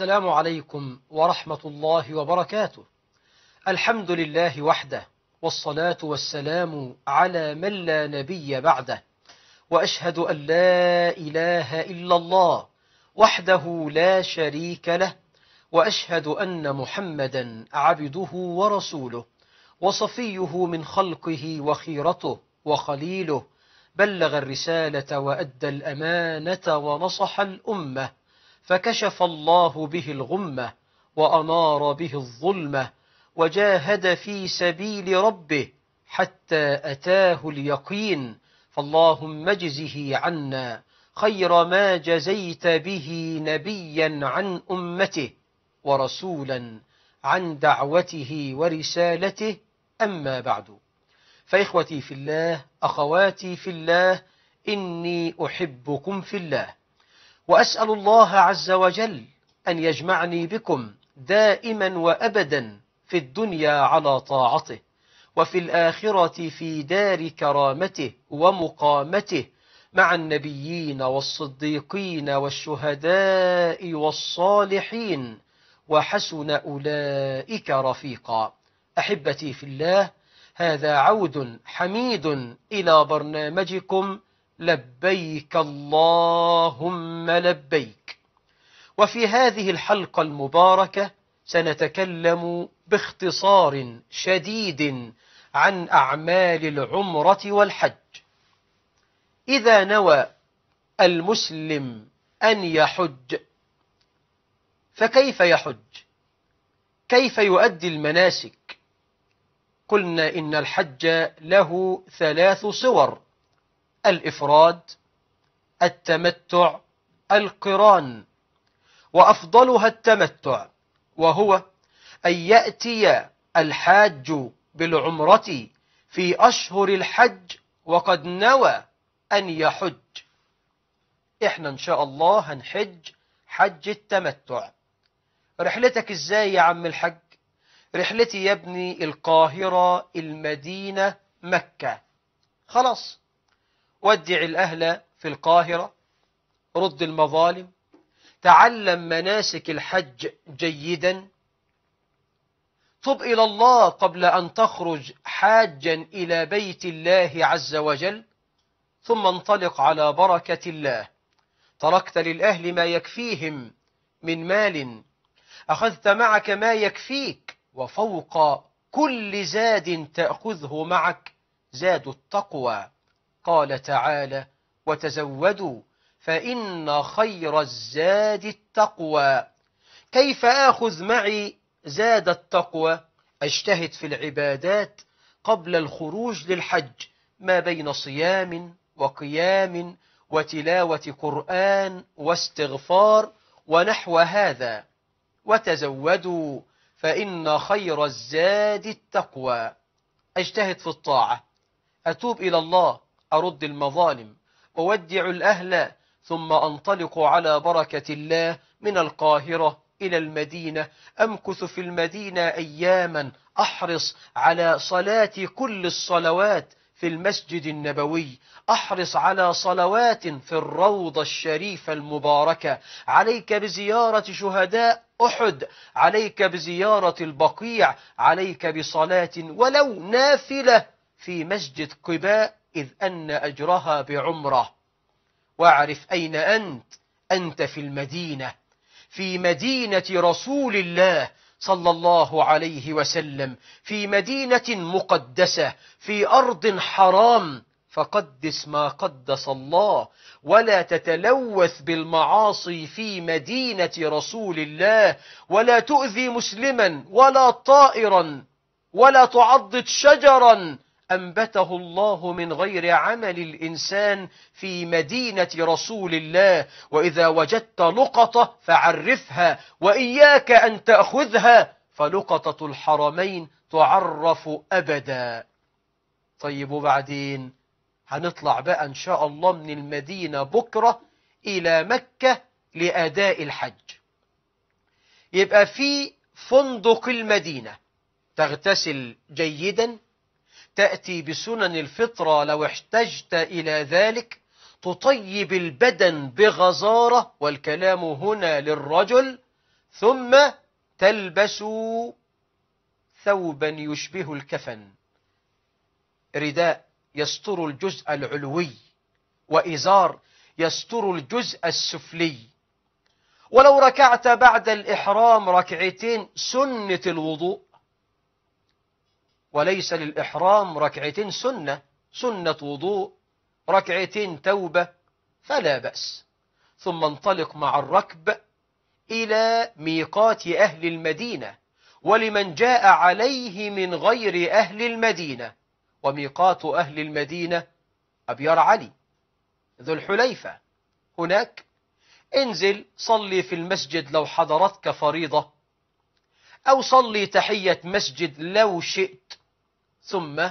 السلام عليكم ورحمة الله وبركاته الحمد لله وحده والصلاة والسلام على من لا نبي بعده وأشهد أن لا إله إلا الله وحده لا شريك له وأشهد أن محمدا عبده ورسوله وصفيه من خلقه وخيرته وخليله بلغ الرسالة وأدى الأمانة ونصح الأمة فكشف الله به الغمة وأنار به الظلمة وجاهد في سبيل ربه حتى أتاه اليقين فاللهم اجزه عنا خير ما جزيت به نبيا عن أمته ورسولا عن دعوته ورسالته أما بعد فإخوتي في الله أخواتي في الله إني أحبكم في الله وأسأل الله عز وجل أن يجمعني بكم دائما وأبدا في الدنيا على طاعته وفي الآخرة في دار كرامته ومقامته مع النبيين والصديقين والشهداء والصالحين وحسن أولئك رفيقا أحبتي في الله هذا عود حميد إلى برنامجكم لبيك اللهم لبيك وفي هذه الحلقة المباركة سنتكلم باختصار شديد عن أعمال العمرة والحج إذا نوى المسلم أن يحج فكيف يحج كيف يؤدي المناسك قلنا إن الحج له ثلاث صور الإفراد التمتع القران وأفضلها التمتع وهو أن يأتي الحاج بالعمرة في أشهر الحج وقد نوى أن يحج إحنا إن شاء الله هنحج حج التمتع رحلتك إزاي يا عم الحج رحلتي يا ابني القاهرة المدينة مكة خلاص ودع الأهل في القاهرة رد المظالم تعلم مناسك الحج جيدا تب إلى الله قبل أن تخرج حاجا إلى بيت الله عز وجل ثم انطلق على بركة الله تركت للأهل ما يكفيهم من مال أخذت معك ما يكفيك وفوق كل زاد تأخذه معك زاد التقوى قال تعالى وتزودوا فإن خير الزاد التقوى كيف آخذ معي زاد التقوى أجتهد في العبادات قبل الخروج للحج ما بين صيام وقيام وتلاوة قرآن واستغفار ونحو هذا وتزودوا فإن خير الزاد التقوى أجتهد في الطاعة أتوب إلى الله أرد المظالم أودع الأهل ثم أنطلق على بركة الله من القاهرة إلى المدينة أمكث في المدينة أياما أحرص على صلاة كل الصلوات في المسجد النبوي أحرص على صلوات في الروضة الشريفة المباركة عليك بزيارة شهداء أحد عليك بزيارة البقيع عليك بصلاة ولو نافلة في مسجد قباء إذ أن أجرها بعمرة واعرف أين أنت أنت في المدينة في مدينة رسول الله صلى الله عليه وسلم في مدينة مقدسة في أرض حرام فقدس ما قدس الله ولا تتلوث بالمعاصي في مدينة رسول الله ولا تؤذي مسلما ولا طائرا ولا تعضد شجرا أنبته الله من غير عمل الإنسان في مدينة رسول الله وإذا وجدت لقطة فعرفها وإياك أن تأخذها فلقطة الحرمين تعرف أبدا طيب وبعدين هنطلع بقى إن شاء الله من المدينة بكرة إلى مكة لأداء الحج يبقى في فندق المدينة تغتسل جيدا تأتي بسنن الفطرة لو احتجت إلى ذلك تطيب البدن بغزارة والكلام هنا للرجل ثم تلبس ثوبا يشبه الكفن رداء يستر الجزء العلوي وإزار يستر الجزء السفلي ولو ركعت بعد الإحرام ركعتين سنة الوضوء وليس للإحرام ركعتين سنة سنة وضوء ركعتين توبة فلا بأس ثم انطلق مع الركب إلى ميقات أهل المدينة ولمن جاء عليه من غير أهل المدينة وميقات أهل المدينة أبيار علي ذو الحليفة هناك انزل صلي في المسجد لو حضرتك فريضة أو صلي تحية مسجد لو شئت ثم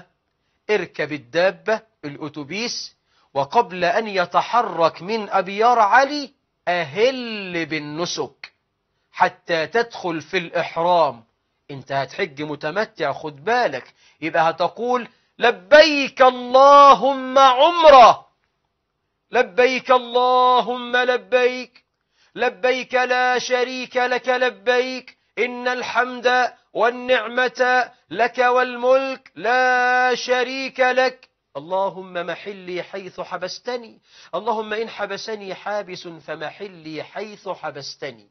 اركب الدابة الأتوبيس وقبل أن يتحرك من أبيار علي أهل بالنسك حتى تدخل في الإحرام انت هتحج متمتع خد بالك يبقى هتقول لبيك اللهم عمرة لبيك اللهم لبيك لبيك لا شريك لك لبيك إن الحمد والنعمة لك والملك لا شريك لك اللهم محلي حيث حبستني اللهم إن حبسني حابس فمحلي حيث حبستني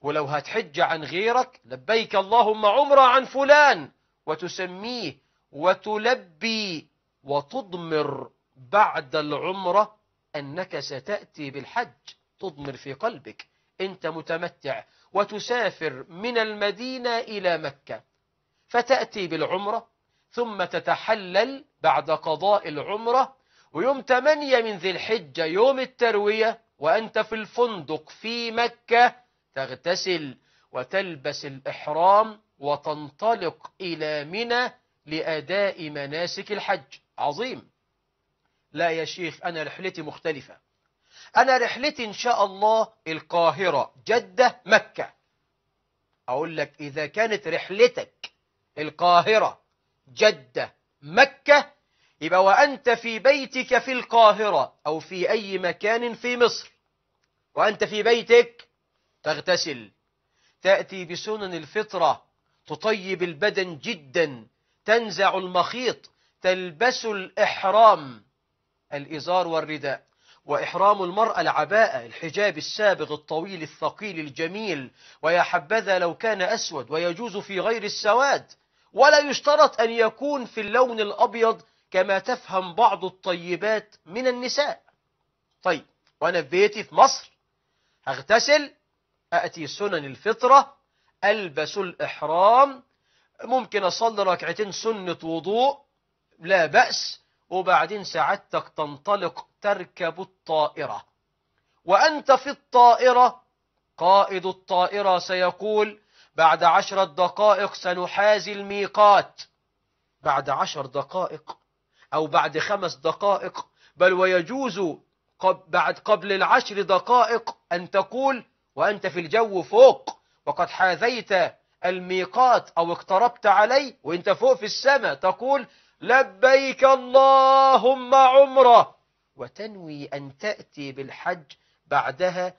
ولو هتحج عن غيرك لبيك اللهم عمرة عن فلان وتسميه وتلبي وتضمر بعد العمرة أنك ستأتي بالحج تضمر في قلبك أنت متمتع وتسافر من المدينة إلى مكة فتأتي بالعمرة ثم تتحلل بعد قضاء العمرة ويوم 8 من ذي الحجة يوم التروية وأنت في الفندق في مكة تغتسل وتلبس الإحرام وتنطلق إلى منى لأداء مناسك الحج عظيم لا يا شيخ أنا رحلتي مختلفة أنا رحلتي إن شاء الله القاهرة جدة مكة أقول لك إذا كانت رحلتك القاهرة جدة مكة يبقى وأنت في بيتك في القاهرة أو في أي مكان في مصر وأنت في بيتك تغتسل تأتي بسنن الفطرة تطيب البدن جدا تنزع المخيط تلبس الإحرام الإزار والرداء وإحرام المرأة العباءة الحجاب السابغ الطويل الثقيل الجميل ويا حبذا لو كان أسود ويجوز في غير السواد ولا يشترط أن يكون في اللون الأبيض كما تفهم بعض الطيبات من النساء طيب وأنا في بيتي في مصر هغتسل أأتي سنن الفطرة ألبس الإحرام ممكن أصلي ركعتين سنة وضوء لا بأس وبعدين سعادتك تنطلق تركب الطائرة وأنت في الطائرة قائد الطائرة سيقول بعد عشرة دقائق سنحازي الميقات بعد عشر دقائق أو بعد خمس دقائق بل ويجوز بعد قبل العشر دقائق أن تقول وأنت في الجو فوق وقد حاذيت الميقات أو اقتربت عليه وأنت فوق في السماء تقول لبيك اللهم عمره وتنوي أن تأتي بالحج بعدها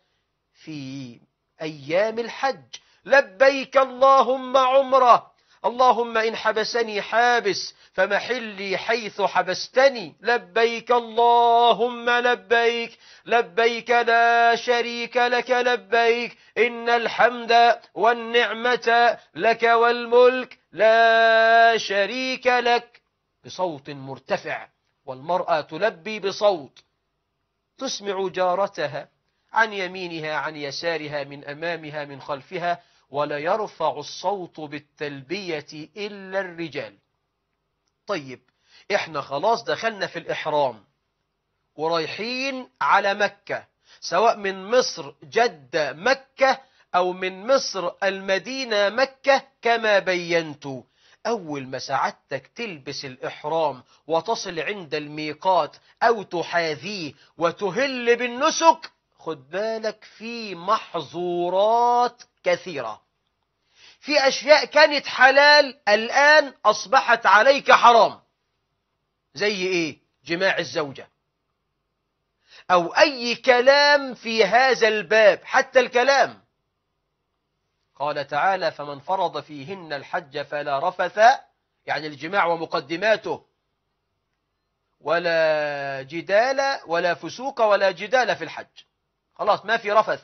في أيام الحج لبيك اللهم عمره اللهم إن حبسني حابس فمحلي حيث حبستني لبيك اللهم لبيك لبيك لا شريك لك لبيك إن الحمد والنعمة لك والملك لا شريك لك بصوت مرتفع والمرأة تلبي بصوت تسمع جارتها عن يمينها عن يسارها من أمامها من خلفها ولا يرفع الصوت بالتلبية إلا الرجال طيب احنا خلاص دخلنا في الإحرام ورايحين على مكة سواء من مصر جدة مكة أو من مصر المدينة مكة كما بينت أول ما سعادتك تلبس الإحرام وتصل عند الميقات أو تحاذيه وتهل بالنسك خد بالك في محظورات كثيرة في أشياء كانت حلال الآن أصبحت عليك حرام زي إيه جماع الزوجة أو أي كلام في هذا الباب حتى الكلام قال تعالى فمن فرض فيهن الحج فلا رفث يعني الجماع ومقدماته ولا جدال ولا فسوق ولا جدال في الحج خلاص ما في رفث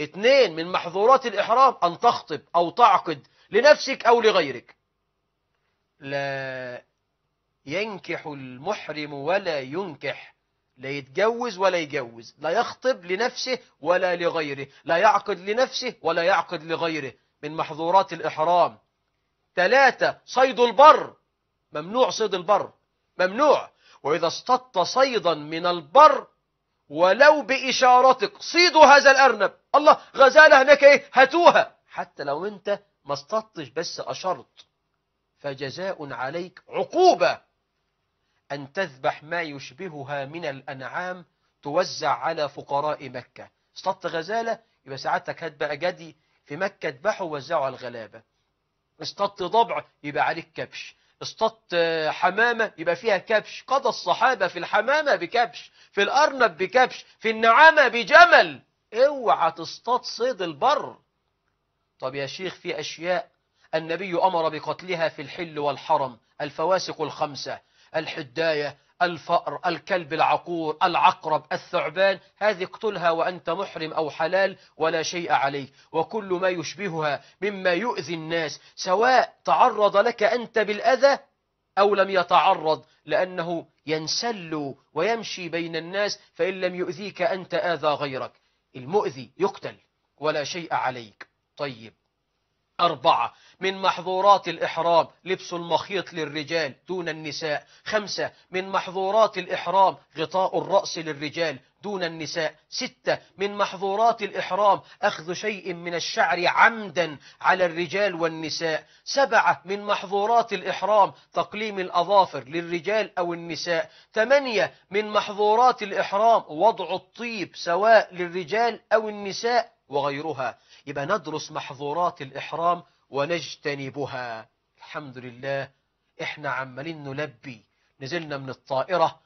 اثنين من محظورات الإحرام أن تخطب أو تعقد لنفسك أو لغيرك لا ينكح المحرم ولا ينكح لا يتجوز ولا يجوز لا يخطب لنفسه ولا لغيره لا يعقد لنفسه ولا يعقد لغيره من محظورات الإحرام ثلاثة صيد البر ممنوع صيد البر ممنوع وإذا اصطدت صيدا من البر ولو بإشارتك صيدوا هذا الأرنب الله غزالة هناك إيه هاتوها حتى لو أنت ما اصطدتش بس أشرت فجزاء عليك عقوبة أن تذبح ما يشبهها من الأنعام توزع على فقراء مكة اصطدت غزالة يبقى ساعتك هات بقى جدي في مكة اذبحه ووزعه على الغلابة اصطدت ضبع يبقى عليك كبش اصطدت آه، حمامة يبقى فيها كبش قضى الصحابة في الحمامة بكبش في الأرنب بكبش في النعامة بجمل اوعى تصطاد صيد البر طب يا شيخ في أشياء النبي أمر بقتلها في الحل والحرم الفواسق الخمسة الحداية الفأر الكلب العقور العقرب الثعبان هذه اقتلها وأنت محرم أو حلال ولا شيء عليك وكل ما يشبهها مما يؤذي الناس سواء تعرض لك أنت بالأذى أو لم يتعرض لأنه ينسل ويمشي بين الناس فإن لم يؤذيك أنت آذى غيرك المؤذي يقتل ولا شيء عليك طيب أربعة من محظورات الإحرام لبس المخيط للرجال دون النساء خمسة من محظورات الإحرام غطاء الرأس للرجال دون النساء ستة من محظورات الإحرام أخذ شيء من الشعر عمدا على الرجال والنساء سبعة من محظورات الإحرام تقليم الأظافر للرجال أو النساء ثمانية من محظورات الإحرام وضع الطيب سواء للرجال أو النساء وغيرها يبقى ندرس محظورات الإحرام ونجتنبها الحمد لله احنا عمالين نلبي نزلنا من الطائرة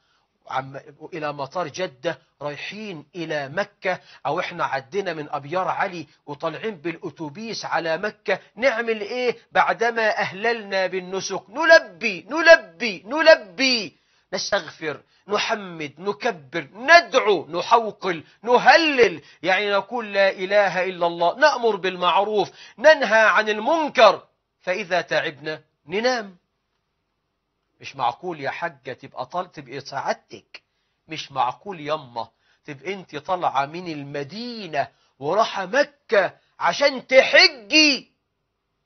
عم إلى مطار جدة رايحين إلى مكة أو إحنا عدينا من أبيار علي وطالعين بالأتوبيس على مكة نعمل إيه بعدما أهللنا بالنسك نلبي نلبي نلبي نستغفر نحمد نكبر ندعو نحوقل نهلل يعني نقول لا إله إلا الله نأمر بالمعروف ننهى عن المنكر فإذا تعبنا ننام مش معقول يا حجة تبقى طال تبقى سعادتك مش معقول يما تبقى انت طالعة من المدينة وراح مكة عشان تحجي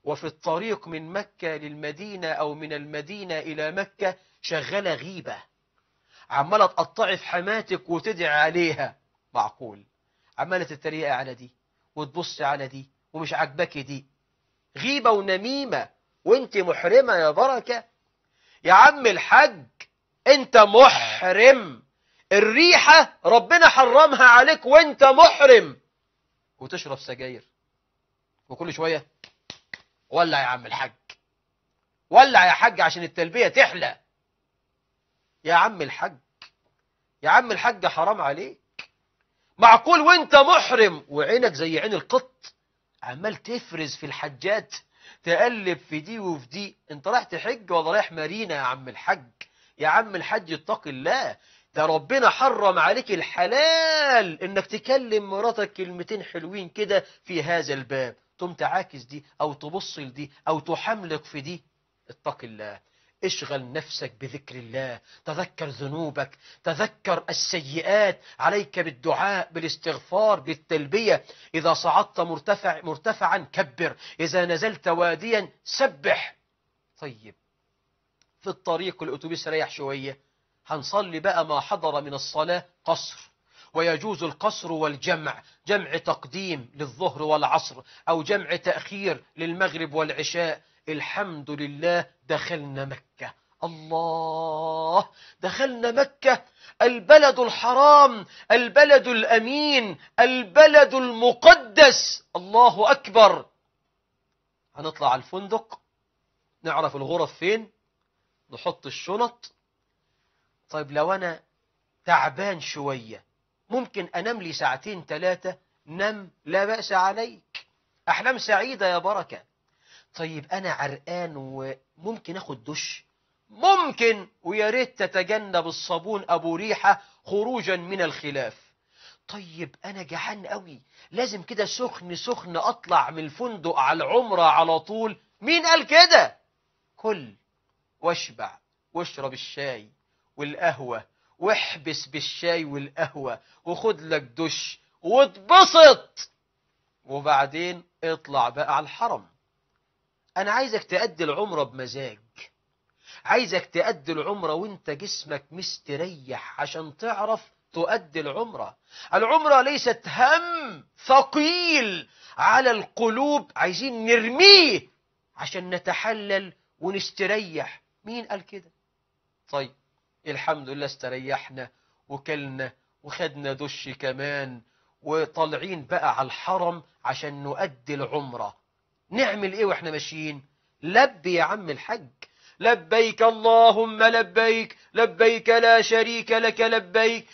وفي الطريق من مكة للمدينة أو من المدينة إلى مكة شغالة غيبة عمالة تقطعي في حماتك وتدعي عليها معقول عمالة تتريقي على دي وتبصي على دي ومش عاجباكي دي غيبة ونميمة وانت محرمة يا بركة يا عم الحج انت محرم الريحة ربنا حرمها عليك وانت محرم وتشرب سجاير وكل شوية ولع يا عم الحج ولع يا حاج عشان التلبية تحلى يا عم الحج يا عم الحج حرام عليك معقول وانت محرم وعينك زي عين القط عمال تفرز في الحجات تقلب في دي وفي دي انت رايح تحج ولا رايح مارينا يا عم الحج يا عم الحج اتق الله ده ربنا حرم عليك الحلال انك تكلم مراتك كلمتين حلوين كده في هذا الباب تقوم تعاكس دي او تبص لدي او تحملق في دي اتق الله اشغل نفسك بذكر الله تذكر ذنوبك تذكر السيئات عليك بالدعاء بالاستغفار بالتلبية إذا صعدت مرتفع مرتفعا كبر إذا نزلت واديا سبح طيب في الطريق الأتوبيس ريح شوية هنصلي بقى ما حضر من الصلاة قصر ويجوز القصر والجمع جمع تقديم للظهر والعصر أو جمع تأخير للمغرب والعشاء الحمد لله دخلنا مكة الله دخلنا مكة البلد الحرام البلد الأمين البلد المقدس الله أكبر هنطلع على الفندق نعرف الغرف فين نحط الشنط طيب لو أنا تعبان شوية ممكن أنام لي ساعتين ثلاثة نم لا بأس عليك أحلام سعيدة يا بركة طيب أنا عرقان وممكن أخد دش ممكن ويا ريت تتجنب الصابون أبو ريحة خروجا من الخلاف طيب أنا جعان قوي لازم كده سخن سخن أطلع من الفندق على العمرة على طول مين قال كده كل واشبع واشرب الشاي والقهوة واحبس بالشاي والقهوة وخد لك دش واتبسط وبعدين اطلع بقى على الحرم أنا عايزك تأدي العمرة بمزاج عايزك تأدي العمرة وانت جسمك مستريح عشان تعرف تؤدي العمرة العمرة ليست هم ثقيل على القلوب عايزين نرميه عشان نتحلل ونستريح مين قال كده طيب الحمد لله استريحنا وكلنا وخدنا دش كمان وطالعين بقى على الحرم عشان نؤدي العمرة نعمل ايه واحنا ماشيين لب يا عم الحج لبيك اللهم لبيك لبيك لا شريك لك لبيك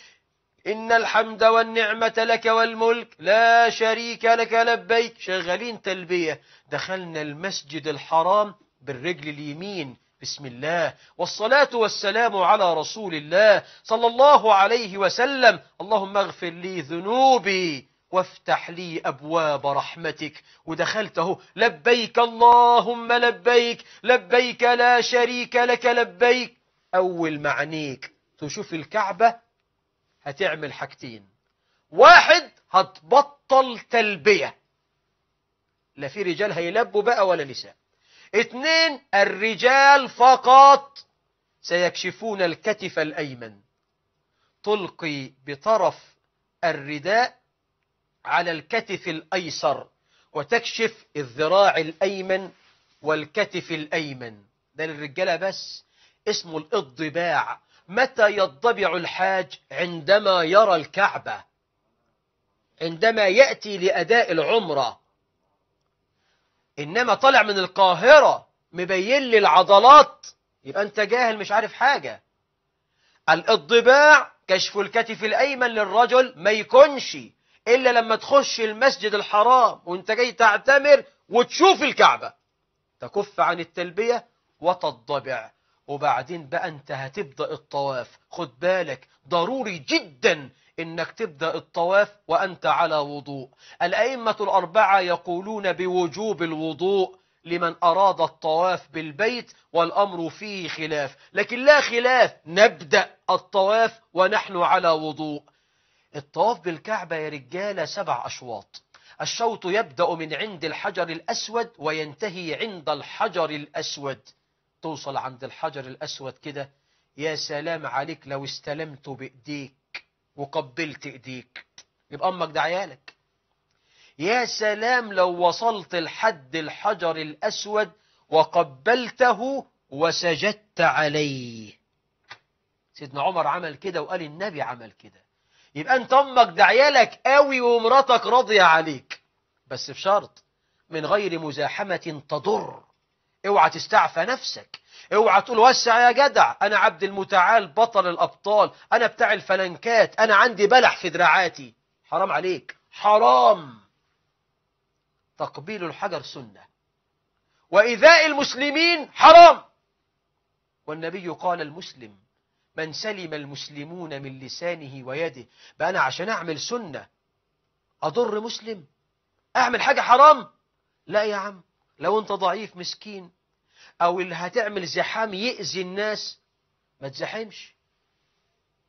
إن الحمد والنعمة لك والملك لا شريك لك لبيك شغالين تلبية دخلنا المسجد الحرام بالرجل اليمين بسم الله والصلاة والسلام على رسول الله صلى الله عليه وسلم اللهم اغفر لي ذنوبي وافتح لي أبواب رحمتك ودخلته لبيك اللهم لبيك لبيك لا شريك لك لبيك أول معنيك تشوف الكعبة هتعمل حاجتين واحد هتبطل تلبية لا في رجال هيلبوا بقى ولا نساء اثنين الرجال فقط سيكشفون الكتف الأيمن تلقي بطرف الرداء على الكتف الأيسر وتكشف الذراع الأيمن والكتف الأيمن ده للرجالة بس اسمه الاضباع متى يضبع الحاج عندما يرى الكعبة عندما يأتي لأداء العمرة إنما طلع من القاهرة مبين لي العضلات يبقى أنت جاهل مش عارف حاجة الاضباع كشف الكتف الأيمن للرجل ما يكونش إلا لما تخش المسجد الحرام وانت جاي تعتمر وتشوف الكعبة تكف عن التلبية وتضبع وبعدين بقى انت هتبدأ الطواف خد بالك ضروري جدا انك تبدأ الطواف وانت على وضوء الأئمة الأربعة يقولون بوجوب الوضوء لمن أراد الطواف بالبيت والأمر فيه خلاف لكن لا خلاف نبدأ الطواف ونحن على وضوء الطواف بالكعبة يا رجالة سبع أشواط الشوط يبدأ من عند الحجر الأسود وينتهي عند الحجر الأسود توصل عند الحجر الأسود كده يا سلام عليك لو استلمت بإيديك وقبلت إيديك يبقى أمك ده عيالك يا سلام لو وصلت لحد الحجر الأسود وقبلته وسجدت عليه سيدنا عمر عمل كده وقال النبي عمل كده يبقى انت امك دعيالك قوي ومراتك راضيه عليك بس بشرط من غير مزاحمه تضر اوعى تستعفى نفسك اوعى تقول وسع يا جدع انا عبد المتعال بطل الابطال انا بتاع الفلنكات انا عندي بلح في دراعاتي حرام عليك حرام تقبيل الحجر سنه وإيذاء المسلمين حرام والنبي قال المسلم من سلم المسلمون من لسانه ويده بقى أنا عشان أعمل سنة أضر مسلم أعمل حاجة حرام لا يا عم لو أنت ضعيف مسكين أو اللي هتعمل زحام يأذي الناس ما تزحمش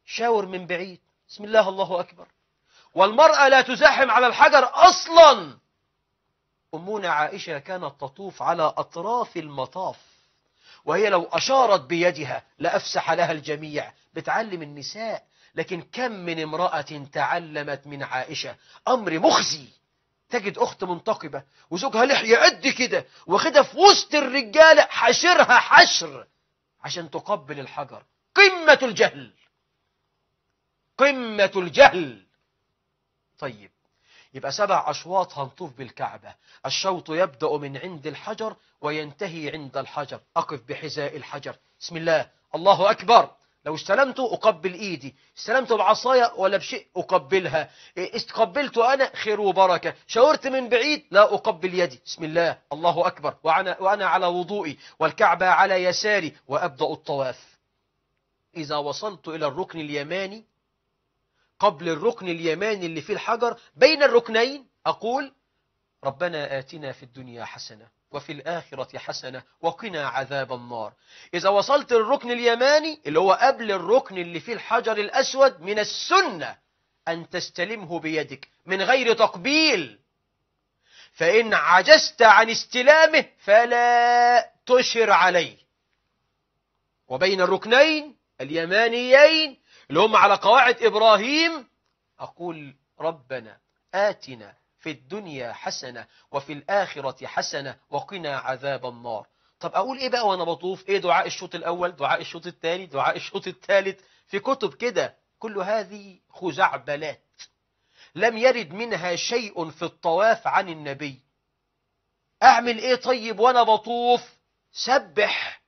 شاور من بعيد بسم الله الله أكبر والمرأة لا تزاحم على الحجر أصلا أمنا عائشة كانت تطوف على أطراف المطاف وهي لو أشارت بيدها لأفسح لها الجميع بتعلم النساء لكن كم من امرأة تعلمت من عائشة أمر مخزي تجد أخت منتقبة وزوجها لحية قد كده واخدها في وسط الرجالة حشرها حشر عشان تقبل الحجر قمة الجهل قمة الجهل طيب يبقى سبع أشواط هنطوف بالكعبة الشوط يبدأ من عند الحجر وينتهي عند الحجر أقف بحذاء الحجر بسم الله الله أكبر لو استلمت أقبل إيدي استلمت بعصايا ولا بشيء أقبلها إيه، استقبلت أنا خير وبركة شاورت من بعيد لا أقبل يدي بسم الله الله أكبر وأنا, وأنا على وضوئي والكعبة على يساري وأبدأ الطواف إذا وصلت إلى الركن اليماني قبل الركن اليماني اللي فيه الحجر بين الركنين أقول ربنا آتنا في الدنيا حسنة وفي الآخرة حسنة وقنا عذاب النار إذا وصلت الركن اليماني اللي هو قبل الركن اللي فيه الحجر الأسود من السنة أن تستلمه بيدك من غير تقبيل فإن عجزت عن استلامه فلا تشر عليه وبين الركنين اليمانيين اللي هم على قواعد إبراهيم أقول ربنا آتنا في الدنيا حسنة وفي الآخرة حسنة وقنا عذاب النار طب أقول إيه بقى وأنا بطوف إيه دعاء الشوط الأول دعاء الشوط الثاني دعاء الشوط الثالث في كتب كده كل هذه خزعبلات لم يرد منها شيء في الطواف عن النبي أعمل إيه طيب وأنا بطوف سبح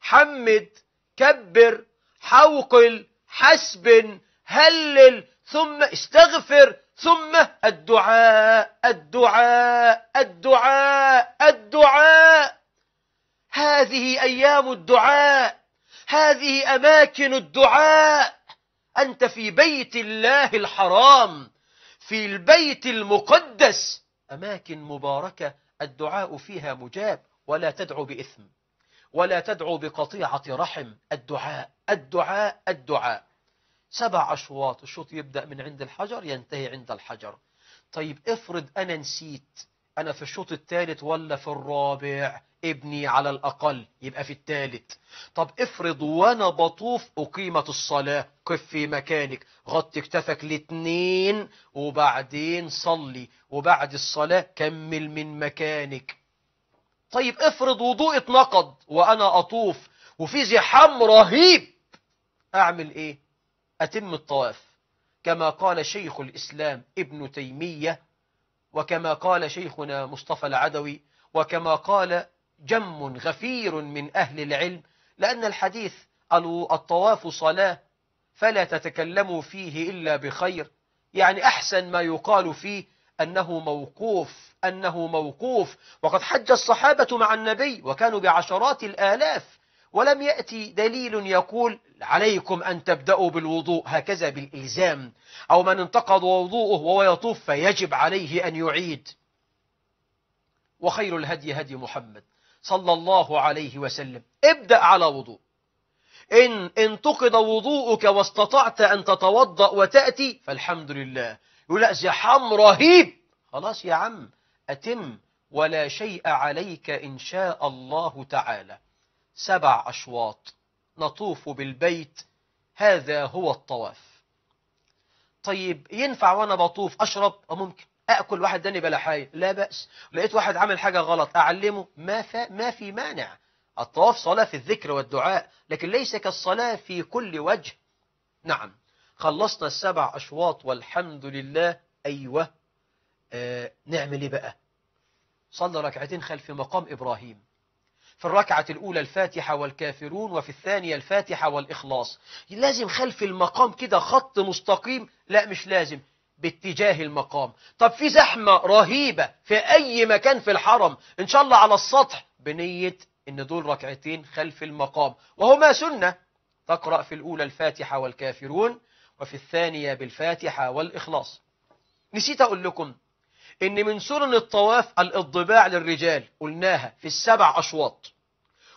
حمد كبر حوقل حسب هلل ثم استغفر ثم الدعاء الدعاء الدعاء الدعاء هذه أيام الدعاء هذه أماكن الدعاء أنت في بيت الله الحرام في البيت المقدس أماكن مباركة الدعاء فيها مجاب ولا تدعو بإثم ولا تدعو بقطيعة رحم الدعاء الدعاء الدعاء سبع أشواط الشوط يبدأ من عند الحجر ينتهي عند الحجر طيب افرض أنا نسيت أنا في الشوط الثالث ولا في الرابع ابني على الأقل يبقى في الثالث طب افرض وأنا بطوف أقيمت الصلاة قف في مكانك غط كتفك لاتنين وبعدين صلي وبعد الصلاة كمل من مكانك طيب افرض وضوء اتنقض وأنا أطوف وفي زحام رهيب أعمل إيه أتم الطواف كما قال شيخ الإسلام ابن تيمية وكما قال شيخنا مصطفى العدوي وكما قال جم غفير من أهل العلم لأن الحديث الطواف صلاة فلا تتكلموا فيه إلا بخير يعني أحسن ما يقال فيه أنه موقوف أنه موقوف وقد حج الصحابة مع النبي وكانوا بعشرات الآلاف ولم يأتي دليل يقول عليكم أن تبدأوا بالوضوء هكذا بالإلزام أو من انتقض وضوءه وهو يطوف فيجب عليه أن يعيد وخير الهدي هدي محمد صلى الله عليه وسلم ابدأ على وضوء إن انتقض وضوءك واستطعت أن تتوضأ وتأتي فالحمد لله يقول لا زحام رهيب خلاص يا عم أتم ولا شيء عليك إن شاء الله تعالى سبع أشواط نطوف بالبيت هذا هو الطواف طيب ينفع وأنا بطوف أشرب ممكن أكل واحد داني بلا حاجة لا بأس لقيت واحد عامل حاجة غلط أعلمه ما, ما في مانع الطواف صلاة في الذكر والدعاء لكن ليس كالصلاة في كل وجه نعم خلصنا السبع أشواط والحمد لله أيوة آه، نعمل ايه بقى صلى ركعتين خلف مقام إبراهيم في الركعة الأولى الفاتحة والكافرون وفي الثانية الفاتحة والإخلاص لازم خلف المقام كده خط مستقيم لا مش لازم باتجاه المقام طب في زحمة رهيبة في أي مكان في الحرم إن شاء الله على السطح بنية إن دول ركعتين خلف المقام وهما سنة تقرأ في الأولى الفاتحة والكافرون وفي الثانية بالفاتحة والإخلاص نسيت أقول لكم ان من سنن الطواف الاضباع للرجال قلناها في السبع اشواط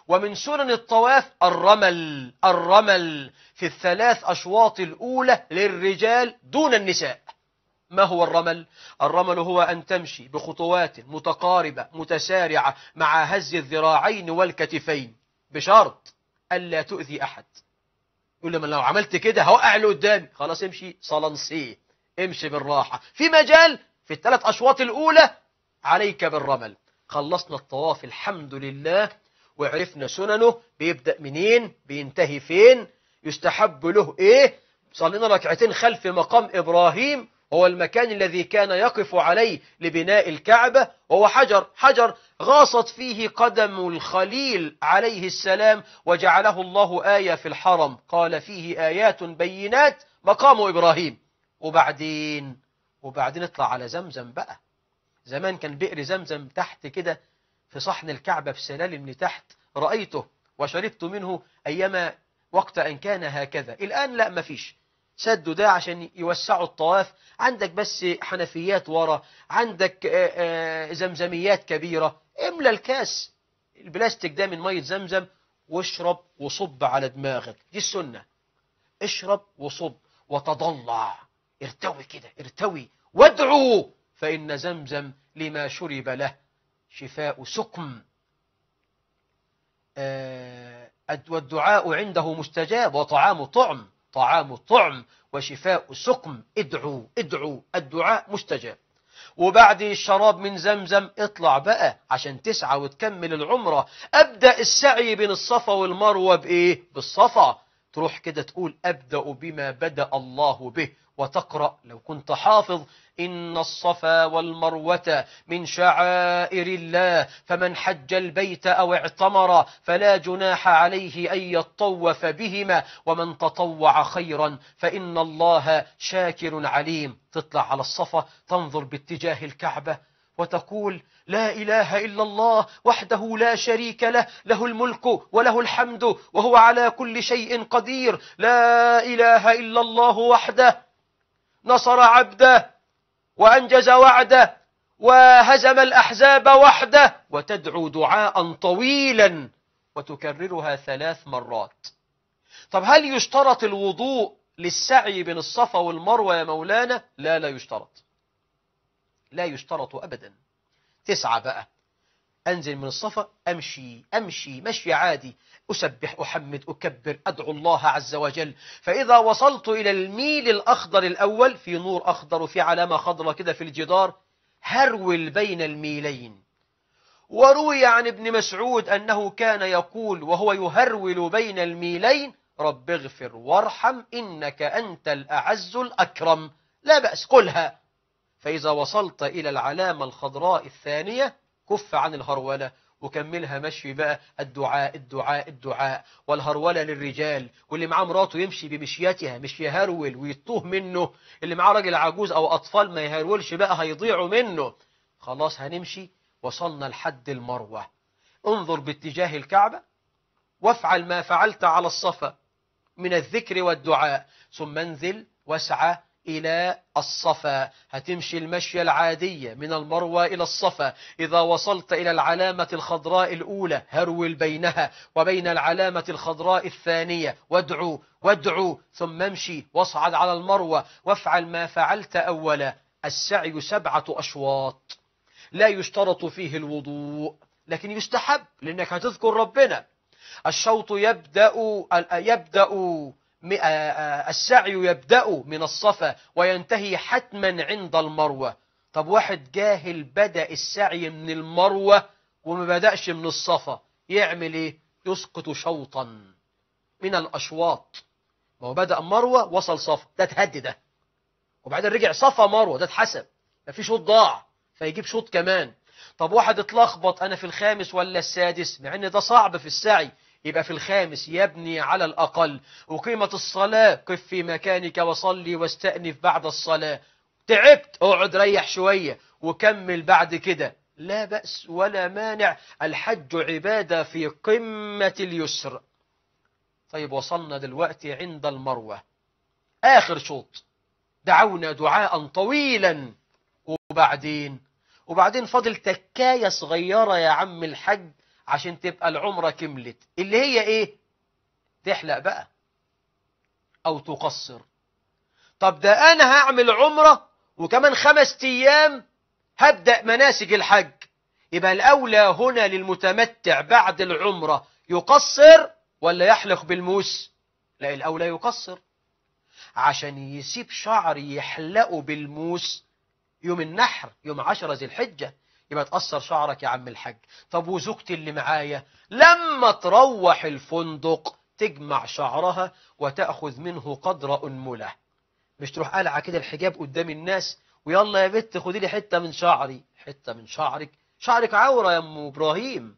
ومن سنن الطواف الرمل الرمل في الثلاث أشواط الأولى للرجال دون النساء ما هو الرمل؟ الرمل هو أن تمشي بخطوات متقاربة متسارعة مع هز الذراعين والكتفين بشرط ألا تؤذي أحد يقول لما لو عملت كده هوقع اللي قدامي خلاص امشي صلنسيه امشي بالراحة في مجال في الثلاث أشواط الأولى عليك بالرمل خلصنا الطواف الحمد لله وعرفنا سننه بيبدأ منين بينتهي فين يستحب له إيه صلينا ركعتين خلف مقام إبراهيم هو المكان الذي كان يقف عليه لبناء الكعبة وهو حجر حجر غاصت فيه قدم الخليل عليه السلام وجعله الله آية في الحرم قال فيه آيات بينات مقام إبراهيم وبعدين وبعدين اطلع على زمزم بقى زمان كان بئر زمزم تحت كده في صحن الكعبة في سلال من تحت رأيته وشربت منه أيما وقت أن كان هكذا الآن لا مفيش سدوا ده عشان يوسعوا الطواف عندك بس حنفيات ورا عندك آه، آه، زمزميات كبيرة املى الكاس البلاستيك ده من مية زمزم واشرب وصب على دماغك دي السنة اشرب وصب وتضلع ارتوي كده ارتوي وادعوا فإن زمزم لما شرب له شفاء سقم آه، والدعاء عنده مستجاب وطعام طعم طعام طعم وشفاء سقم ادعوا ادعوا الدعاء مستجاب وبعد الشراب من زمزم اطلع بقى عشان تسعى وتكمل العمرة أبدأ السعي بين الصفا والمروة بإيه؟ بالصفا تروح كده تقول أبدأ بما بدأ الله به وتقرأ لو كنت حافظ إن الصفا والمروة من شعائر الله فمن حج البيت أو اعتمر فلا جناح عليه أن يطوف بهما ومن تطوع خيرا فإن الله شاكر عليم تطلع على الصفا تنظر باتجاه الكعبة وتقول لا إله إلا الله وحده لا شريك له له الملك وله الحمد وهو على كل شيء قدير لا إله إلا الله وحده نصر عبده وأنجز وعده وهزم الأحزاب وحده وتدعو دعاء طويلا وتكررها ثلاث مرات طب هل يشترط الوضوء للسعي بين الصفا والمروة يا مولانا لا لا يشترط لا يشترط أبدا تسعة بقى أنزل من الصفا أمشي أمشي مشي عادي أسبح أحمد أكبر أدعو الله عز وجل فإذا وصلت إلى الميل الأخضر الأول في نور أخضر وفي علامة خضراء كده في الجدار هرول بين الميلين وروي عن ابن مسعود أنه كان يقول وهو يهرول بين الميلين رب اغفر وارحم إنك أنت الأعز الأكرم لا بأس قلها فإذا وصلت إلى العلامة الخضراء الثانية كف عن الهرولة وكملها مشي بقى الدعاء الدعاء الدعاء والهرولة للرجال واللي معاه مراته يمشي بمشيتها مش يهرول ويتوه منه اللي معاه راجل عجوز أو أطفال ما يهرولش بقى هيضيعوا منه خلاص هنمشي وصلنا لحد المروة انظر باتجاه الكعبة وافعل ما فعلت على الصفا من الذكر والدعاء ثم انزل واسعى إلى الصفا هتمشي المشية العادية من المروة إلى الصفا إذا وصلت إلى العلامة الخضراء الأولى هرول بينها وبين العلامة الخضراء الثانية وادعو وادعو ثم امشي واصعد على المروة وافعل ما فعلت أولا السعي سبعة أشواط لا يشترط فيه الوضوء لكن يستحب لأنك هتذكر ربنا الشوط يبدأ يبدأ السعي يبدأ من الصفا وينتهي حتما عند المروة طب واحد جاهل بدأ السعي من المروة وما بدأش من الصفا يعمل ايه يسقط شوطا من الأشواط ما هو بدأ مروة وصل صفا ده تهدي ده وبعدين رجع صفا مروة ده اتحسب ما في شوط ضاع فيجيب شوط كمان طب واحد اتلخبط انا في الخامس ولا السادس مع ان ده صعب في السعي يبقى في الخامس يبني على الأقل وقيمة الصلاة قف في مكانك وصلي واستأنف بعد الصلاة تعبت اقعد ريح شوية وكمل بعد كده لا بأس ولا مانع الحج عبادة في قمة اليسر طيب وصلنا دلوقتي عند المروة آخر شوط دعونا دعاء طويلا وبعدين وبعدين فاضل تكاية صغيرة يا عم الحج عشان تبقى العمرة كملت اللي هي ايه تحلق بقى او تقصر طب ده انا هعمل عمرة وكمان خمس ايام هبدأ مناسك الحج يبقى الاولى هنا للمتمتع بعد العمرة يقصر ولا يحلق بالموس لا الاولى يقصر عشان يسيب شعر يحلقه بالموس يوم النحر يوم عشرة ذي الحجة يبقى تقصر شعرك يا عم الحاج طب وزوجتي اللي معايا لما تروح الفندق تجمع شعرها وتأخذ منه قدر أنملة مش تروح قلعة كده الحجاب قدام الناس ويلا يا بت خدي لي حتة من شعري حتة من شعرك شعرك عورة يا أم إبراهيم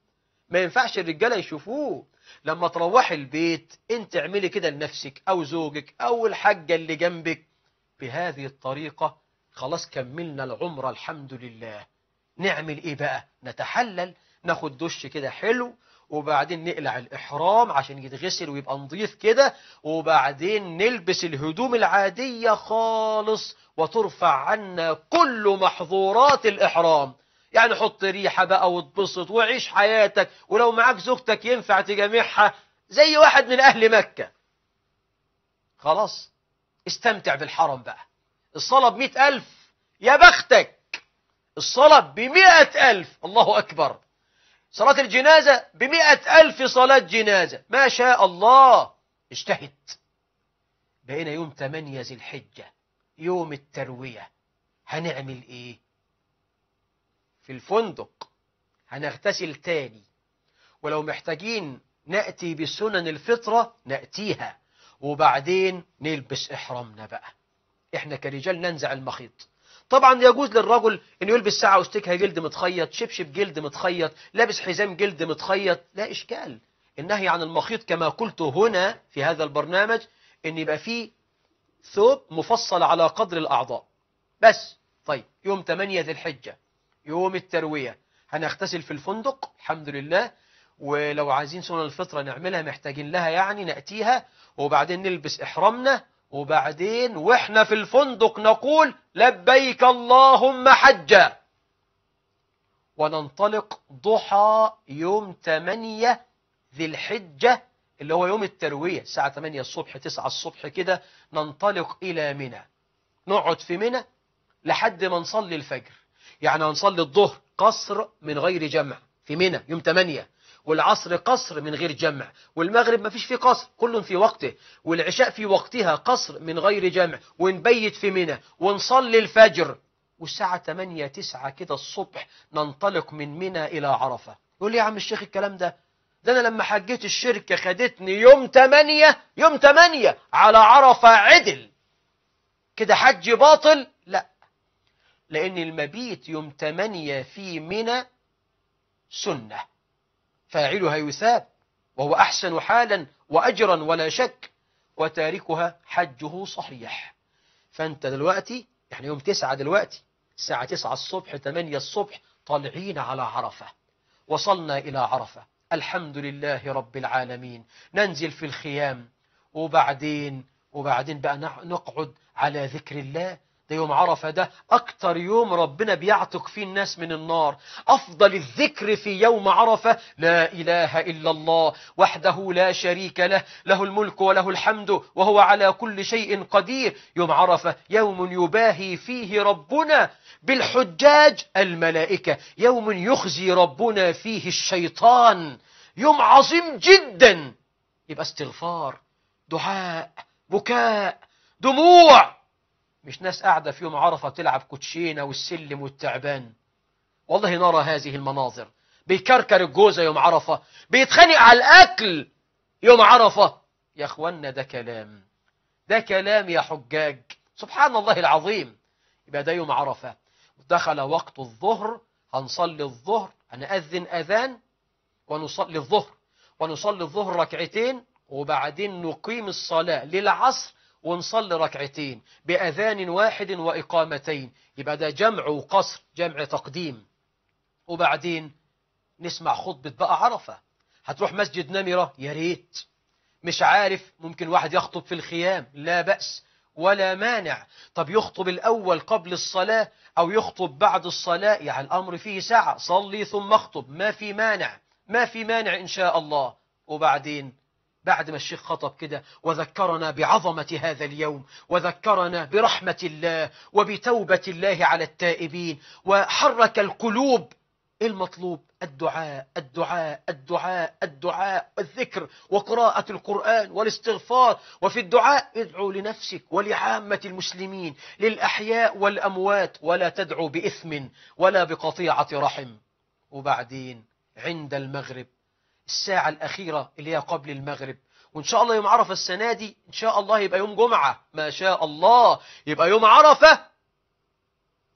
ما ينفعش الرجالة يشوفوه لما تروحي البيت انت اعملي كده لنفسك أو زوجك أو الحاجة اللي جنبك بهذه الطريقة خلاص كملنا العمر الحمد لله نعمل ايه بقى نتحلل ناخد دش كده حلو وبعدين نقلع الإحرام عشان يتغسل ويبقى نضيف كده وبعدين نلبس الهدوم العادية خالص وترفع عنا كل محظورات الإحرام يعني حط ريحة بقى واتبسط وعيش حياتك ولو معاك زوجتك ينفع تجامعها زي واحد من أهل مكة خلاص استمتع بالحرم بقى الصلاة ب ألف يا بختك الصلاة بمئة ألف الله أكبر صلاة الجنازة بمئة ألف صلاة جنازة ما شاء الله اجتهد بقينا يوم ثمانية ذي الحجة يوم التروية هنعمل ايه في الفندق هنغتسل تاني ولو محتاجين نأتي بسنن الفطرة نأتيها وبعدين نلبس إحرامنا بقى إحنا كرجال ننزع المخيط طبعا يجوز للرجل ان يلبس ساعة واستكها جلد متخيط شبشب جلد متخيط لابس حزام جلد متخيط لا إشكال النهي عن المخيط كما قلت هنا في هذا البرنامج ان يبقى فيه ثوب مفصل على قدر الأعضاء بس طيب يوم 8 ذي الحجة يوم التروية هنغتسل في الفندق الحمد لله ولو عايزين سنن الفطرة نعملها محتاجين لها يعني نأتيها وبعدين نلبس إحرامنا وبعدين وإحنا في الفندق نقول لبيك اللهم حجا وننطلق ضحى يوم 8 ذي الحجة اللي هو يوم التروية الساعة 8 الصبح 9 الصبح كده ننطلق إلى منى نقعد في منى لحد ما نصلي الفجر يعني هنصلي الظهر قصر من غير جمع في منى يوم 8 والعصر قصر من غير جمع والمغرب ما فيش فيه قصر كل في وقته والعشاء في وقتها قصر من غير جمع ونبيت في منى ونصلي الفجر والساعة 8 9 كده الصبح ننطلق من منى إلى عرفة يقول لي يا عم الشيخ الكلام ده ده أنا لما حجيت الشركة خدتني يوم 8 يوم 8 على عرفة عدل كده حج باطل لا لأن المبيت يوم 8 في منى سنة فاعلها يثاب وهو أحسن حالا وأجرا ولا شك وتاركها حجه صحيح فأنت دلوقتي احنا يعني يوم تسعة دلوقتي الساعة تسعة الصبح تمانية الصبح طالعين على عرفة وصلنا إلى عرفة الحمد لله رب العالمين ننزل في الخيام وبعدين وبعدين بقى نقعد على ذكر الله ده يوم عرفة ده أكتر يوم ربنا بيعتق فيه الناس من النار أفضل الذكر في يوم عرفة لا إله إلا الله وحده لا شريك له له الملك وله الحمد وهو على كل شيء قدير يوم عرفة يوم يباهي فيه ربنا بالحجاج الملائكة يوم يخزي ربنا فيه الشيطان يوم عظيم جدا يبقى استغفار دعاء بكاء دموع مش ناس قاعدة في يوم عرفة تلعب كوتشينة والسلم والتعبان والله نرى هذه المناظر بيكركر الجوزة يوم عرفة بيتخانق على الأكل يوم عرفة يا أخوانا ده كلام ده كلام يا حجاج سبحان الله العظيم يبقى ده يوم عرفة دخل وقت الظهر هنصلي الظهر هنأذن أذان ونصلي الظهر ونصلي الظهر ركعتين وبعدين نقيم الصلاة للعصر ونصلي ركعتين بأذان واحد وإقامتين يبقى ده جمع وقصر جمع تقديم وبعدين نسمع خطبة بقى عرفة هتروح مسجد نمرة يا ريت مش عارف ممكن واحد يخطب في الخيام لا بأس ولا مانع طب يخطب الأول قبل الصلاة أو يخطب بعد الصلاة يعني الأمر فيه ساعة صلي ثم اخطب ما في مانع ما في مانع إن شاء الله وبعدين بعد ما الشيخ خطب كده وذكرنا بعظمة هذا اليوم وذكرنا برحمة الله وبتوبة الله على التائبين وحرك القلوب المطلوب الدعاء الدعاء الدعاء الدعاء الذكر وقراءة القرآن والاستغفار وفي الدعاء ادعو لنفسك ولعامة المسلمين للأحياء والأموات ولا تدعو بإثم ولا بقطيعة رحم وبعدين عند المغرب الساعة الأخيرة اللي هي قبل المغرب وإن شاء الله يوم عرفة السنة دي إن شاء الله يبقى يوم جمعة ما شاء الله يبقى يوم عرفة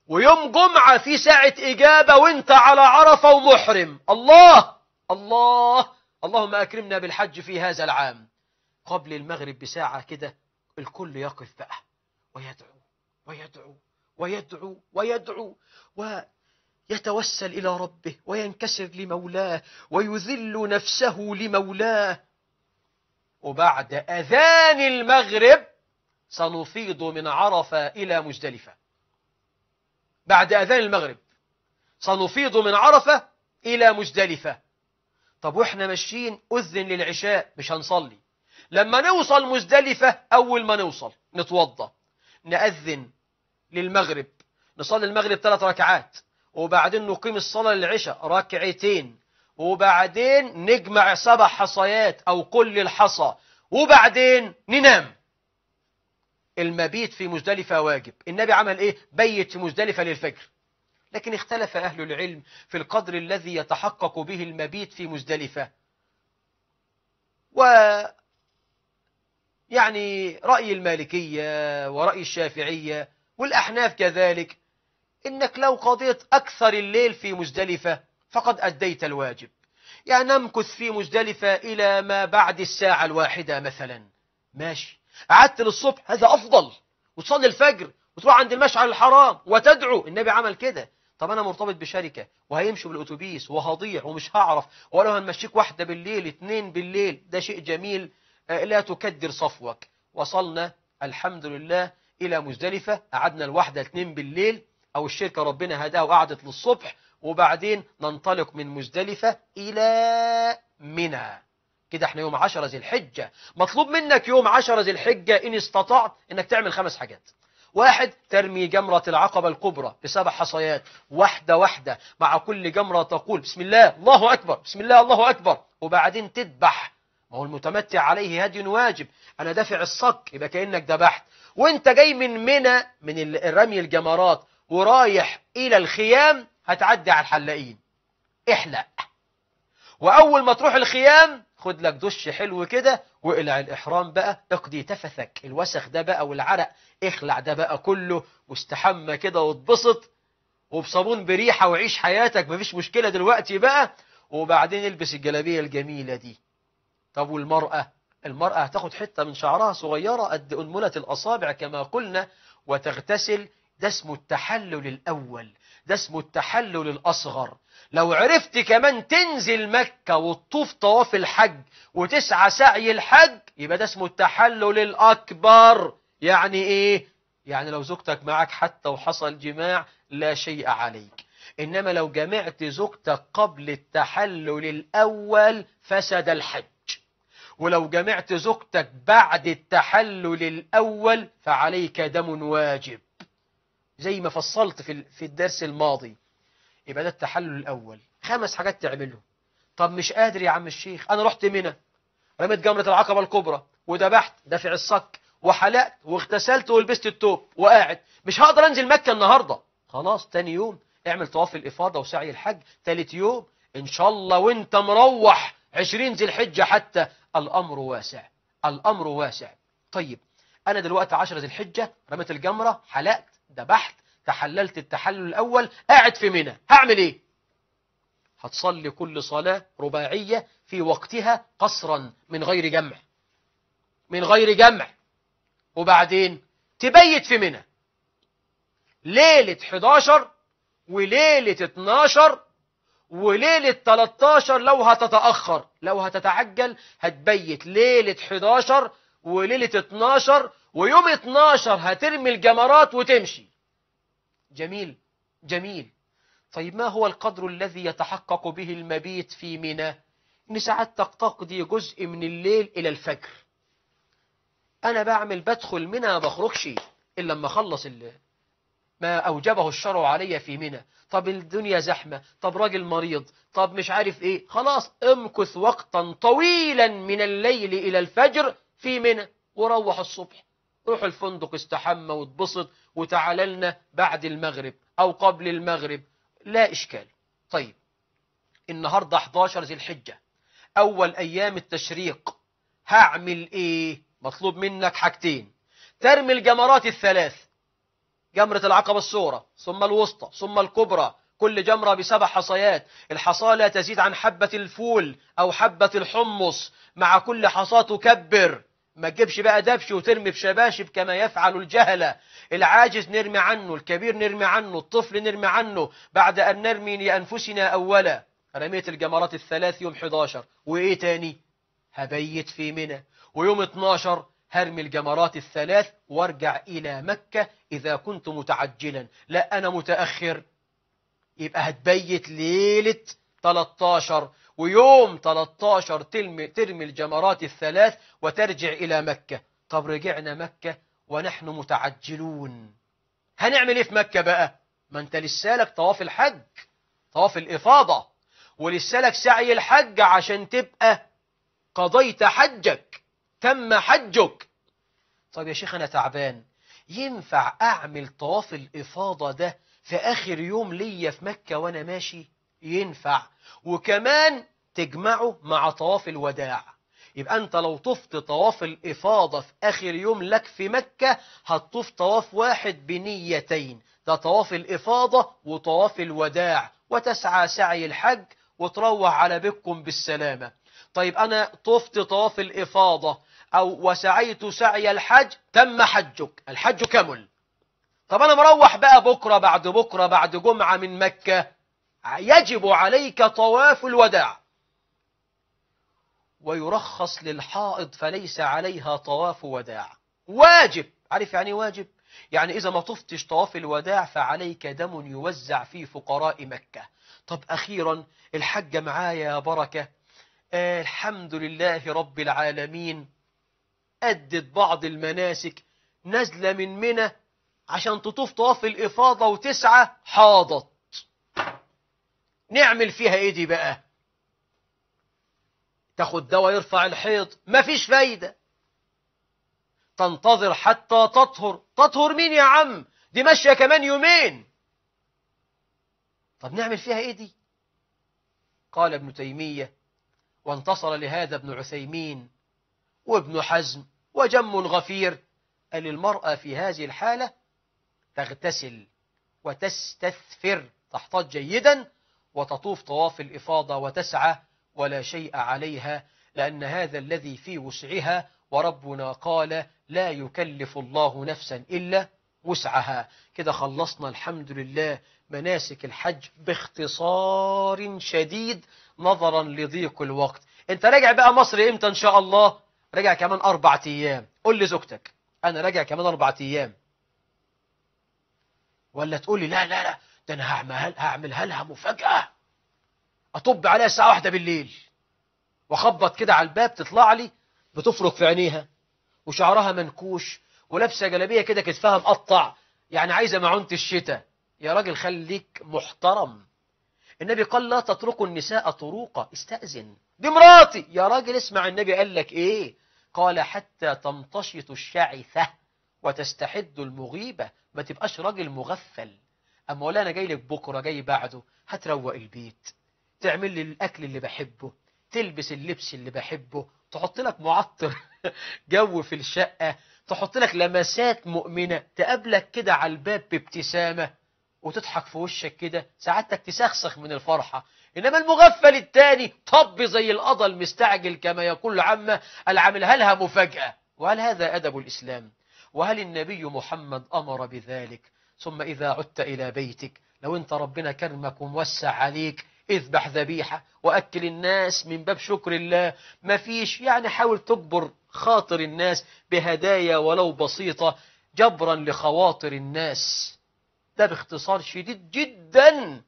ويوم جمعة في ساعة إجابة وإنت على عرفة ومحرم الله الله اللهم أكرمنا بالحج في هذا العام قبل المغرب بساعة كده الكل يقف بقى ويدعو ويدعو ويدعو ويدعو, ويدعو يتوسل إلى ربه وينكسر لمولاه ويذل نفسه لمولاه وبعد أذان المغرب سنفيض من عرفة إلى مزدلفة بعد أذان المغرب سنفيض من عرفة إلى مزدلفة طب وإحنا ماشيين أذن للعشاء مش هنصلي لما نوصل مزدلفة أول ما نوصل نتوضا نأذن للمغرب نصلي المغرب ثلاث ركعات وبعدين نقيم الصلاة للعشاء ركعتين وبعدين نجمع سبع حصيات أو كل الحصى وبعدين ننام المبيت في مزدلفة واجب النبي عمل إيه؟ بيت في مزدلفة للفجر لكن اختلف أهل العلم في القدر الذي يتحقق به المبيت في مزدلفة و يعني رأي المالكية ورأي الشافعية والأحناف كذلك إنك لو قضيت أكثر الليل في مزدلفة فقد أديت الواجب يعني نمكث في مزدلفة إلى ما بعد الساعة الواحدة مثلا ماشي قعدت للصبح هذا أفضل وتصلي الفجر وتروح عند المشعر الحرام وتدعو النبي عمل كده طب أنا مرتبط بشركة وهيمشوا بالأتوبيس وهضيع ومش هعرف ولو هنمشيك واحدة بالليل اثنين بالليل ده شيء جميل آه، لا تكدر صفوك وصلنا الحمد لله إلى مزدلفة قعدنا الواحدة اثنين بالليل أو الشركة ربنا هداه وقعدت للصبح وبعدين ننطلق من مزدلفة إلى منى كده احنا يوم 10 ذي الحجة مطلوب منك يوم 10 ذي الحجة إن استطعت إنك تعمل خمس حاجات واحد ترمي جمرة العقبة الكبرى بسبع حصيات واحدة واحدة مع كل جمرة تقول بسم الله الله أكبر بسم الله الله أكبر وبعدين تذبح ما هو المتمتع عليه هدي واجب أنا دافع الصك يبقى كأنك ذبحت وانت جاي من منى من رمي الجمرات ورايح إلى الخيام هتعدي على الحلاقين احلق وأول ما تروح الخيام خد لك دش حلو كده واقلع الإحرام بقى اقضي تفثك الوسخ ده بقى والعرق اخلع ده بقى كله واستحمى كده واتبسط وبصابون بريحة وعيش حياتك مفيش مشكلة دلوقتي بقى وبعدين البس الجلابية الجميلة دي طب والمرأة المرأة هتاخد حتة من شعرها صغيرة قد أنملة الأصابع كما قلنا وتغتسل ده اسمه التحلل الأول ده اسمه التحلل الأصغر لو عرفت كمان تنزل مكة وتطوف طواف الحج وتسعى سعي الحج يبقى ده اسمه التحلل الأكبر يعني إيه؟ يعني لو زوجتك معك حتى وحصل جماع لا شيء عليك إنما لو جمعت زوجتك قبل التحلل الأول فسد الحج ولو جمعت زوجتك بعد التحلل الأول فعليك دم واجب زي ما فصلت في في الدرس الماضي يبقى ده التحلل الأول خمس حاجات تعمله طب مش قادر يا عم الشيخ أنا رحت منى رميت جمرة العقبة الكبرى وذبحت دافع الصك وحلقت واغتسلت ولبست التوب وقاعد مش هقدر أنزل مكة النهاردة خلاص تاني يوم اعمل طواف الإفاضة وسعي الحج تالت يوم إن شاء الله وانت مروح عشرين ذي الحجة حتى الأمر واسع الأمر واسع طيب أنا دلوقتي عشرة ذي الحجة رميت الجمرة حلقت ذبحت تحللت التحلل الأول قاعد في منى هعمل إيه هتصلي كل صلاة رباعية في وقتها قصرا من غير جمع من غير جمع وبعدين تبيت في منى ليلة 11 وليلة 12 وليلة 13 لو هتتأخر لو هتتعجل هتبيت ليلة 11 وليلة 12 ويوم 12 هترمي الجمرات وتمشي جميل جميل طيب ما هو القدر الذي يتحقق به المبيت في منى ان سعادتك تقضي جزء من الليل الى الفجر انا بعمل بدخل منى ما بخرجش الا لما اخلص ما اوجبه الشرع علي في منى طب الدنيا زحمه طب راجل مريض طب مش عارف ايه خلاص امكث وقتا طويلا من الليل الى الفجر في منى وروح الصبح روح الفندق استحمى واتبسط وتعال لنا بعد المغرب أو قبل المغرب لا إشكال طيب النهاردة 11 ذي الحجة أول أيام التشريق هعمل إيه مطلوب منك حاجتين ترمي الجمرات الثلاث جمرة العقبة الصغرى ثم الوسطى ثم الكبرى كل جمرة بسبع حصيات الحصاة لا تزيد عن حبة الفول أو حبة الحمص مع كل حصاة تكبر ما تجيبش بقى دبش وترمي في شباشب كما يفعل الجهلة العاجز نرمي عنه الكبير نرمي عنه الطفل نرمي عنه بعد أن نرمي لأنفسنا أولا رميت الجمرات الثلاث يوم 11 وإيه تاني هبيت في منى ويوم 12 هرمي الجمرات الثلاث وارجع إلى مكة إذا كنت متعجلا لا أنا متأخر يبقى هتبيت ليلة 13 ويوم 13 ترمي, ترمي الجمرات الثلاث وترجع إلى مكة طب رجعنا مكة ونحن متعجلون هنعمل إيه في مكة بقى ما أنت لسالك طواف الحج طواف الإفاضة ولسالك سعي الحج عشان تبقى قضيت حجك تم حجك طب يا شيخ أنا تعبان ينفع أعمل طواف الإفاضة ده في آخر يوم ليا في مكة وأنا ماشي ينفع وكمان تجمعه مع طواف الوداع يبقى أنت لو طفت طواف الإفاضة في آخر يوم لك في مكة هتطوف طواف واحد بنيتين ده طواف الإفاضة وطواف الوداع وتسعى سعي الحج وتروح على بكم بالسلامة طيب أنا طفت طواف الإفاضة أو وسعيت سعي الحج تم حجك الحج كمل طب أنا مروح بقى بكرة بعد بكرة بعد جمعة من مكة يجب عليك طواف الوداع ويرخص للحائض فليس عليها طواف وداع واجب عارف يعني إيه واجب يعني إذا ما طفتش طواف الوداع فعليك دم يوزع في فقراء مكة طب أخيرا الحج معايا يا بركة آه الحمد لله رب العالمين أدت بعض المناسك نزل من منى عشان تطوف طواف الإفاضة وتسعى حاضت نعمل فيها ايه دي بقى تاخد دواء يرفع الحيض مفيش فايدة تنتظر حتى تطهر تطهر مين يا عم دي ماشية كمان يومين طب نعمل فيها ايه دي قال ابن تيمية وانتصر لهذا ابن عثيمين وابن حزم وجم غفير قال المرأة في هذه الحالة تغتسل وتستثفر تحتاج جيدا وتطوف طواف الإفاضة وتسعى ولا شيء عليها لأن هذا الذي في وسعها وربنا قال لا يكلف الله نفسا إلا وسعها كده خلصنا الحمد لله مناسك الحج باختصار شديد نظرا لضيق الوقت انت راجع بقى مصر امتى ان شاء الله راجع كمان اربع ايام قول لزوجتك انا راجع كمان اربع ايام ولا تقول لي لا لا لا ده أنا هعمل هعملها لها مفاجأة أطب عليها الساعة واحدة بالليل وأخبط كده على الباب تطلع لي بتفرك في عينيها وشعرها منكوش ولابسة جلابية كده كتفها مقطع يعني عايزة معونة الشتاء يا راجل خليك محترم النبي قال لا تتركوا النساء طروقا استأذن دي مراتي يا راجل اسمع النبي قال لك ايه قال حتى تمتشط الشعثة وتستحد المغيبة ما تبقاش راجل مغفل اما ولا انا جاي لك بكره جاي بعده هتروق البيت تعمل لي الاكل اللي بحبه تلبس اللبس اللي بحبه تحط لك معطر جو في الشقه تحط لك لمسات مؤمنه تقابلك كده على الباب بابتسامه وتضحك في وشك كده سعادتك تسخسخ من الفرحه انما المغفل التاني طب زي القضا المستعجل كما يقول العامه العاملها لها مفاجاه وهل هذا ادب الاسلام وهل النبي محمد امر بذلك ثم إذا عدت إلى بيتك لو أنت ربنا كرمك وموسع عليك اذبح ذبيحة وأكل الناس من باب شكر الله ما فيش يعني حاول تجبر خاطر الناس بهدايا ولو بسيطة جبرا لخواطر الناس ده باختصار شديد جدا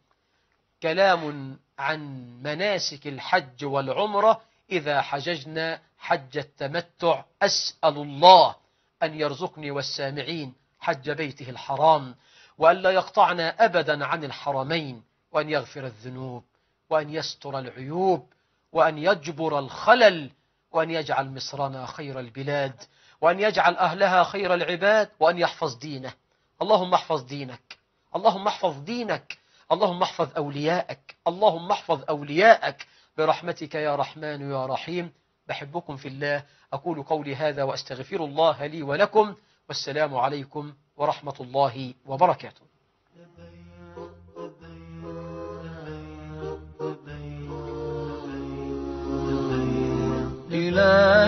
كلام عن مناسك الحج والعمرة إذا حججنا حج التمتع أسأل الله أن يرزقني والسامعين حج بيته الحرام وأن لا يقطعنا أبدا عن الحرمين وأن يغفر الذنوب وأن يستر العيوب وأن يجبر الخلل وأن يجعل مصرنا خير البلاد وأن يجعل أهلها خير العباد وأن يحفظ دينه اللهم احفظ دينك اللهم احفظ دينك اللهم احفظ أولياءك اللهم احفظ أولياءك برحمتك يا رحمن يا رحيم بحبكم في الله أقول قولي هذا وأستغفر الله لي ولكم والسلام عليكم ورحمة الله وبركاته لا